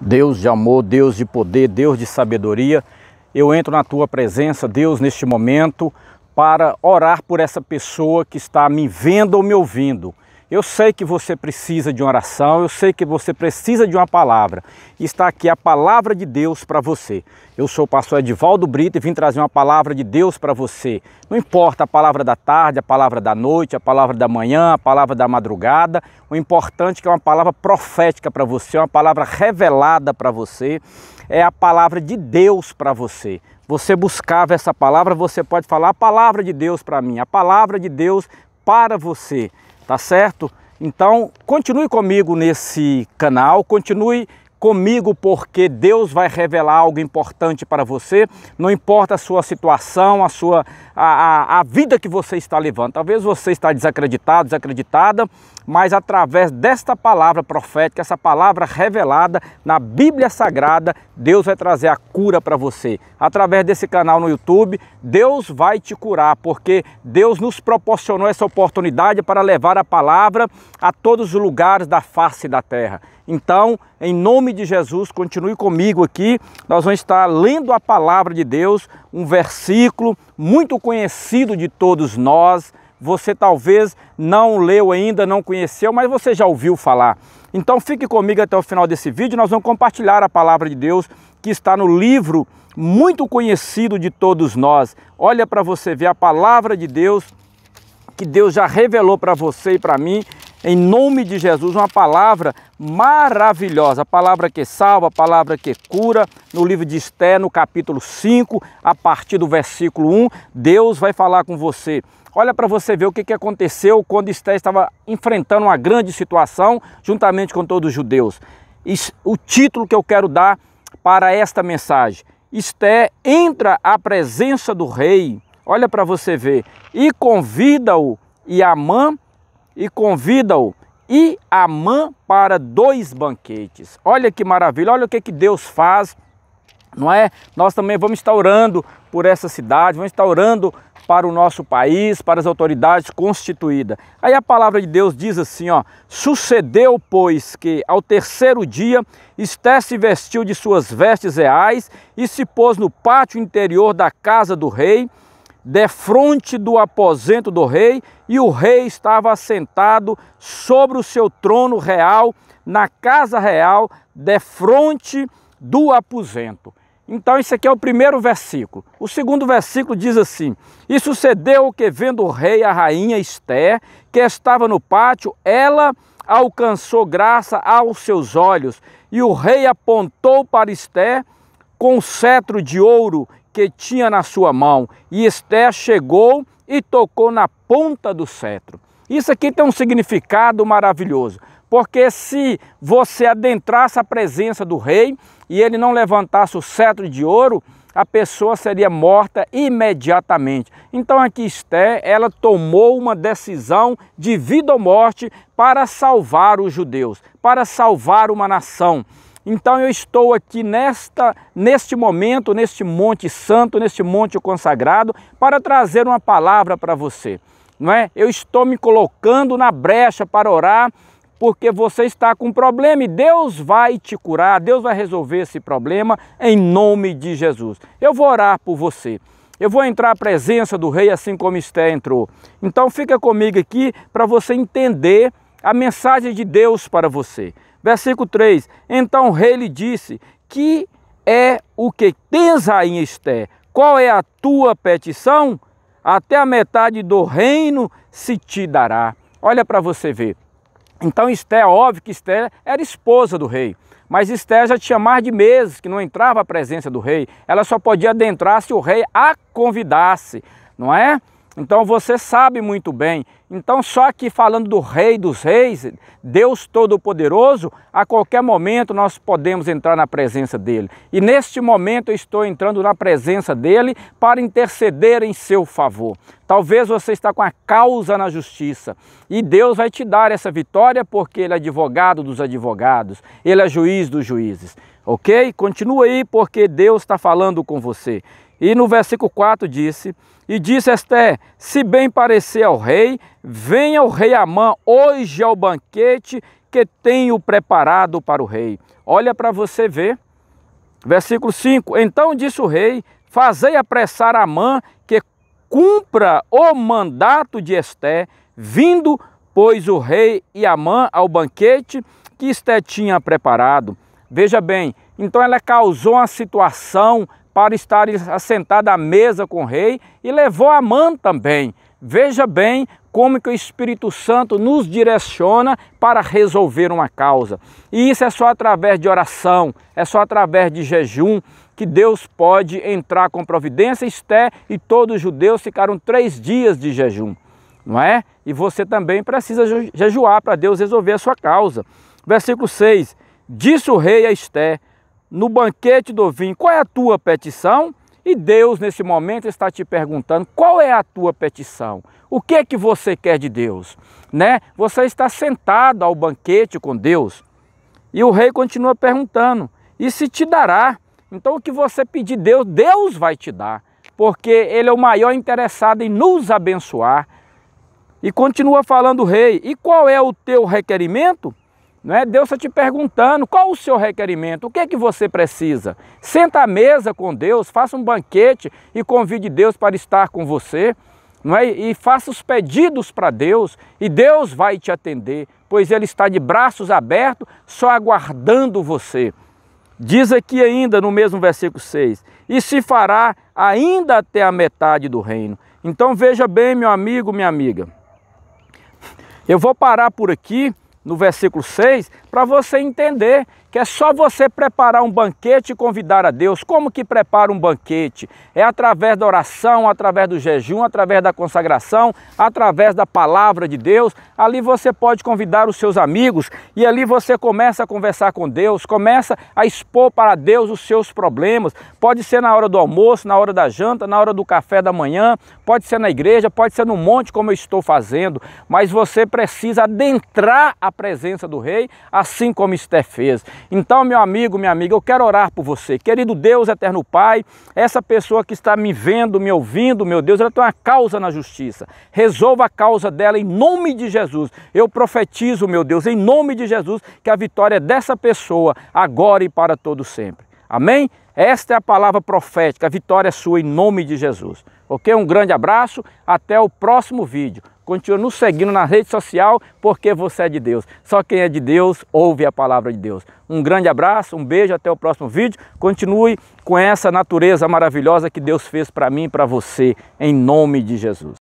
Deus de amor, Deus de poder, Deus de sabedoria, eu entro na tua presença, Deus, neste momento, para orar por essa pessoa que está me vendo ou me ouvindo eu sei que você precisa de uma oração, eu sei que você precisa de uma palavra. Está aqui a palavra de Deus para você. Eu sou o pastor Edivaldo Brito e vim trazer uma palavra de Deus para você. Não importa a palavra da tarde, a palavra da noite, a palavra da manhã, a palavra da madrugada. O importante é que é uma palavra profética para você, uma palavra revelada para você. É a palavra de Deus para você você buscava essa palavra, você pode falar a palavra de Deus para mim, a palavra de Deus para você tá certo? Então, continue comigo nesse canal, continue comigo porque Deus vai revelar algo importante para você, não importa a sua situação, a sua a, a, a vida que você está levando. Talvez você está desacreditado, desacreditada, mas através desta palavra profética, essa palavra revelada na Bíblia Sagrada, Deus vai trazer a cura para você. Através desse canal no YouTube, Deus vai te curar, porque Deus nos proporcionou essa oportunidade para levar a palavra a todos os lugares da face da terra. Então, em nome de Jesus, continue comigo aqui. Nós vamos estar lendo a palavra de Deus, um versículo muito conhecido de todos nós você talvez não leu ainda, não conheceu, mas você já ouviu falar. Então fique comigo até o final desse vídeo, nós vamos compartilhar a palavra de Deus que está no livro muito conhecido de todos nós. Olha para você ver a palavra de Deus que Deus já revelou para você e para mim, em nome de Jesus, uma palavra maravilhosa, a palavra que salva, a palavra que cura. No livro de Esté, no capítulo 5, a partir do versículo 1, Deus vai falar com você. Olha para você ver o que, que aconteceu quando Esté estava enfrentando uma grande situação, juntamente com todos os judeus. O título que eu quero dar para esta mensagem: Esté entra à presença do rei, olha para você ver, e convida-o, e Amã, e convida-o, e Amã para dois banquetes. Olha que maravilha, olha o que, que Deus faz não é? Nós também vamos estar orando por essa cidade, vamos estar orando para o nosso país, para as autoridades constituídas. Aí a palavra de Deus diz assim, ó: Sucedeu, pois, que ao terceiro dia Esté se vestiu de suas vestes reais e se pôs no pátio interior da casa do rei, defronte do aposento do rei, e o rei estava assentado sobre o seu trono real, na casa real, defronte do aposento. Então, isso aqui é o primeiro versículo. O segundo versículo diz assim: E sucedeu que, vendo o rei a rainha Esté, que estava no pátio, ela alcançou graça aos seus olhos, e o rei apontou para Esté com o cetro de ouro que tinha na sua mão, e Esté chegou e tocou na ponta do cetro. Isso aqui tem um significado maravilhoso, porque se você adentrasse a presença do rei, e ele não levantasse o cetro de ouro, a pessoa seria morta imediatamente. Então aqui Esté, ela tomou uma decisão de vida ou morte para salvar os judeus, para salvar uma nação. Então eu estou aqui nesta, neste momento, neste monte santo, neste monte consagrado, para trazer uma palavra para você. Não é? Eu estou me colocando na brecha para orar porque você está com um problema e Deus vai te curar, Deus vai resolver esse problema em nome de Jesus. Eu vou orar por você. Eu vou entrar à presença do rei assim como Esté entrou. Então fica comigo aqui para você entender a mensagem de Deus para você. Versículo 3. Então o rei lhe disse: "Que é o que tens, rainha Esté? Qual é a tua petição? Até a metade do reino se te dará." Olha para você ver. Então Esté, óbvio que Esté era esposa do rei, mas Esté já tinha mais de meses que não entrava à presença do rei. Ela só podia adentrar se o rei a convidasse, não é? Então você sabe muito bem. Então, só que falando do Rei dos Reis, Deus Todo-Poderoso, a qualquer momento nós podemos entrar na presença dele. E neste momento eu estou entrando na presença dele para interceder em seu favor. Talvez você está com a causa na justiça e Deus vai te dar essa vitória porque ele é advogado dos advogados, ele é juiz dos juízes. Ok? Continua aí porque Deus está falando com você. E no versículo 4 disse: E disse Esté: Se bem parecer ao rei, venha o rei Amã hoje ao banquete que tenho preparado para o rei. Olha para você ver. Versículo 5: Então disse o rei: Fazei apressar Amã que cumpra o mandato de Esté, vindo, pois, o rei e Amã ao banquete que Esté tinha preparado. Veja bem, então ela causou uma situação para estar assentado à mesa com o rei e levou a mão também. Veja bem como que o Espírito Santo nos direciona para resolver uma causa. E isso é só através de oração, é só através de jejum que Deus pode entrar com providência. Esté e todos os judeus ficaram três dias de jejum, não é? E você também precisa jejuar para Deus resolver a sua causa. Versículo 6: Disse o rei a Esté: no banquete do vinho qual é a tua petição e Deus nesse momento está te perguntando qual é a tua petição, o que é que você quer de Deus, né? Você está sentado ao banquete com Deus e o rei continua perguntando e se te dará. Então o que você pedir Deus, Deus vai te dar, porque Ele é o maior interessado em nos abençoar. E continua falando o rei, e qual é o teu requerimento? Não é? Deus está te perguntando qual o seu requerimento, o que é que você precisa. Senta à mesa com Deus, faça um banquete e convide Deus para estar com você. Não é? E faça os pedidos para Deus e Deus vai te atender, pois Ele está de braços abertos, só aguardando você. Diz aqui ainda no mesmo versículo 6: E se fará ainda até a metade do reino. Então veja bem, meu amigo, minha amiga. Eu vou parar por aqui no versículo 6, para você entender que é só você preparar um banquete e convidar a Deus. Como que prepara um banquete? É através da oração, através do jejum, através da consagração, através da palavra de Deus. Ali você pode convidar os seus amigos e ali você começa a conversar com Deus, começa a expor para Deus os seus problemas. Pode ser na hora do almoço, na hora da janta, na hora do café da manhã, pode ser na igreja, pode ser no monte, como eu estou fazendo, mas você precisa adentrar a presença do Rei assim como Esther fez. Então, meu amigo, minha amiga, eu quero orar por você. Querido Deus, eterno Pai, essa pessoa que está me vendo, me ouvindo, meu Deus, ela tem uma causa na justiça. Resolva a causa dela em nome de Jesus. Eu profetizo, meu Deus, em nome de Jesus, que a vitória é dessa pessoa agora e para todo sempre. Amém? Esta é a palavra profética, a vitória é sua em nome de Jesus. Ok? Um grande abraço, até o próximo vídeo continua nos seguindo na rede social, porque você é de Deus. Só quem é de Deus ouve a palavra de Deus. Um grande abraço, um beijo, até o próximo vídeo. Continue com essa natureza maravilhosa que Deus fez para mim e para você, em nome de Jesus.